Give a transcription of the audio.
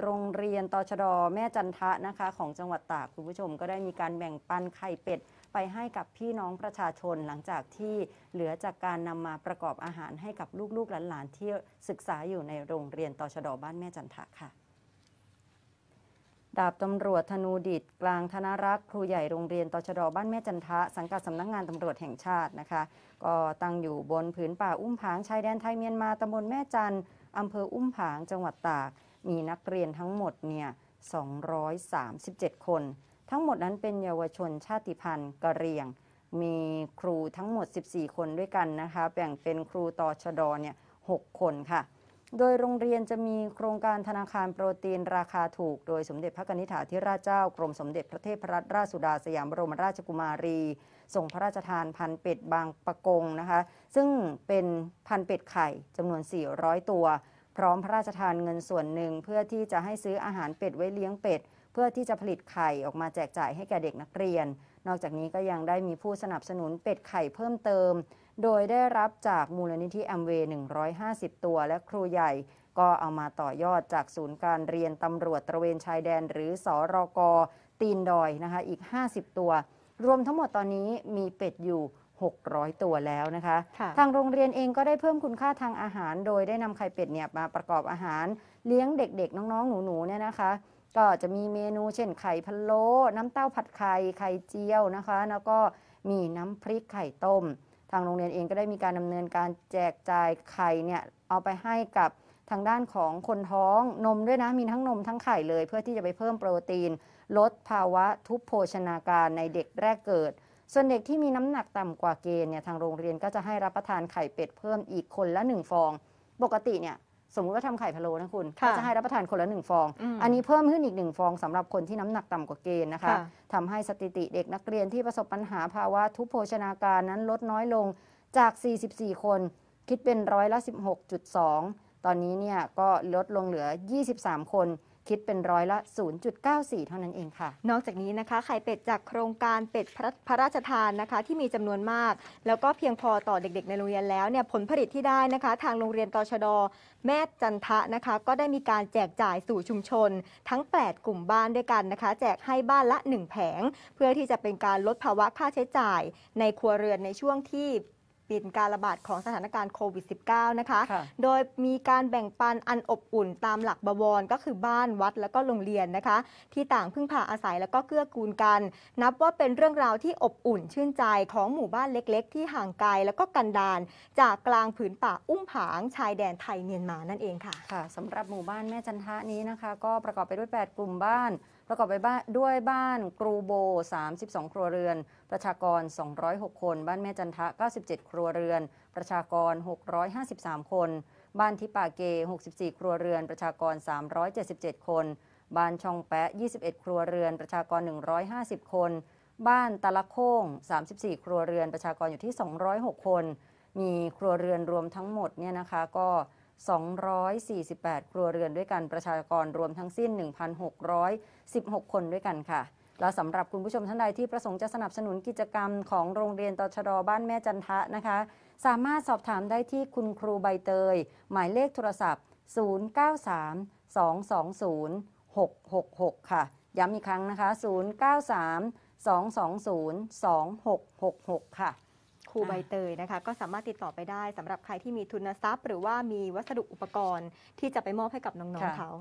โรงเรียนตชดแม่จันทะนะคะของจังหวัดตากคุณผู้ชมก็ได้มีการแบ่งปันไข่เป็ดไปให้กับพี่น้องประชาชนหลังจากที่เหลือจากการนำมาประกอบอาหารให้กับลูกๆหลานๆ ที่ศึกษาอยู่ในโรงเรียนตชดบ้านแม่จันทะค่ะดาบตำรวจธนูดิตกลางธนรักษ์ครูใหญ่โรงเรียนตชดบ้านแม่จันทะ สังกัดสำนักงงานตำรวจแห่งชาตินะคะ ก็ตั้งอยู่บนผืนป่าอุ้มผางชายแดนไทยเมียนมาตำบลแม่จันอำเภออุ้มผางจังหวัดตากมีนักเรียนทั้งหมดเนี่ย 237 คน ทั้งหมดนั้นเป็นเยาวชนชาติพันธุ์กะเหรี่ยง มีครูทั้งหมด 14 คนด้วยกันนะคะ แบ่งเป็นครูต่อชดอเนี่ย 6 คนค่ะ โดยโรงเรียนจะมีโครงการธนาคารโปรตีนราคาถูก โดยสมเด็จพระนิธิถาธิราชเจ้ากรมสมเด็จพระเทพรัตนราชสุดาสยามบรมราชกุมารี ส่งพระราชทานพันเป็ดบางปะกงนะคะ ซึ่งเป็นพันเป็ดไข่จำนวน 400 ตัวพร้อมพระราชทานเงินส่วนหนึ่งเพื่อที่จะให้ซื้ออาหารเป็ดไว้เลี้ยงเป็ด เพื่อที่จะผลิตไข่ออกมาแจกจ่ายให้แก่เด็กนักเรียน นอกจากนี้ก็ยังได้มีผู้สนับสนุนเป็ดไข่เพิ่มเติม โดยได้รับจากมูลนิธิแอมเวย์ 150 ตัวและครูใหญ่ก็เอามาต่อยอดจากศูนย์การเรียนตำรวจตระเวนชายแดนหรือสอรอกตีนดอยนะคะอีก 50 ตัว รวมทั้งหมดตอนนี้มีเป็ดอยู่600 ตัวแล้วนะคะคะ ทางโรงเรียนเองก็ได้เพิ่มคุณค่าทางอาหาร โดยได้นำไข่เป็ดเนี่ยมาประกอบอาหารเลี้ยงเด็กๆ น้องๆหนูๆเนี่ยนะคะ ก็จะมีเมนูเช่นไข่พะโล้น้ำเต้าผัดไข่ ไข่เจียวนะคะ แล้วก็มีน้ำพริกไข่ต้ม ทางโรงเรียนเองก็ได้มีการดำเนินการแจกจ่ายไข่เนี่ยเอาไปให้กับทางด้านของคนท้องนมด้วยนะ มีทั้งนมทั้งไข่เลยเพื่อที่จะไปเพิ่มโปรตีน ลดภาวะทุพโภชนาการในเด็กแรกเกิดส่วนเด็กที่มีน้ำหนักต่ำกว่าเกณฑ์เนี่ยทางโรงเรียนก็จะให้รับประทานไข่เป็ดเพิ่มอีกคนละ 1 ฟอง ปกติเนี่ยสมมุติว่าทำไข่พะโล้นะคุณก็จะให้รับประทานคนละหนึ่งฟองออันนี้เพิ่มขึ้นอีกหนึ่งฟองสำหรับคนที่น้ำหนักต่ำกว่าเกณฑ์นะคะคะทำให้สถิติเด็กนักเรียนที่ประสบปัญหาภาวะทุพโภชนาการนั้นลดน้อยลงจาก 44 คน คิดเป็นร้อยละ 16.2อนนี้เนี่ยก็ลดลงเหลือ 23 คน คิดเป็นร้อยละ 0.94 เท่านั้นเองค่ะ นอกจากนี้นะคะไข่เป็ดจากโครงการเป็ดพระพระราชทานนะคะที่มีจำนวนมาก แล้วก็เพียงพอต่อเด็กๆ ในโรงเรียนแล้วเนี่ยผลผลิตที่ได้นะคะ ทางโรงเรียนตชด แม่จันทะนะคะก็ได้มีการแจกจ่ายสู่ชุมชนทั้ง 8 กลุ่มบ้านด้วยกันนะคะ แจกให้บ้านละ 1 แผง เพื่อที่จะเป็นการลดภาวะค่าใช้จ่ายในครัวเรือนในช่วงที่ปินการระบาดของสถานการณ์โควิด -19 นะคะคะ โดยมีการแบ่งปันอันอบอุ่นตามหลักบวร ก็คือบ้านวัดแล้วก็โรงเรียนนะคะ ที่ต่างพึ่งพาอาศัยแล้วก็เกื้อกูลกัน นับว่าเป็นเรื่องราวที่อบอุ่นชื่นใจของหมู่บ้านเล็กๆ ที่ห่างไกลแล้วก็กันดานจากกลางผืนป่าอุ้มผางชายแดนไทยเมียนมานั่นเองค่ะค่ะสำหรับหมู่บ้านแม่จันทะนี้นะคะ ก็ประกอบไปด้วย8กลุ่มบ้าน ประกอบไปด้วยบ้านกรูโบ 32ครัวเรือนประชากร 206 คน บ้านแม่จันทะ 97 ครัวเรือน ประชากร 653 คน บ้านทิปาเก 64 ครัวเรือน ประชากร 377 คน บ้านช่องแปะ 21 ครัวเรือน ประชากร 150 คน บ้านตะละโค้ง34 ครัวเรือน ประชากรอยู่ที่ 206 คน มีครัวเรือนรวมทั้งหมดเนี่ยนะคะ ก็ 248 ครัวเรือนด้วยกัน ประชากรรวมทั้งสิ้น 1,616 คนด้วยกันค่ะและสำหรับคุณผู้ชมท่านใดที่ประสงค์จะสนับสนุนกิจกรรมของโรงเรียนตชดบ้านแม่จันทะนะคะ สามารถสอบถามได้ที่คุณครูใบเตย หมายเลขโทรศัพท์ 093-220-666 ค่ะ ย้ำอีกครั้งนะคะ 093-220-2666 ค่ะ ครูใบเตยนะคะ ก็สามารถติดต่อไปได้สำหรับใครที่มีทุนทรัพย์ หรือว่ามีวัสดุอุปกรณ์ที่จะไปมอบให้กับน้องๆเขา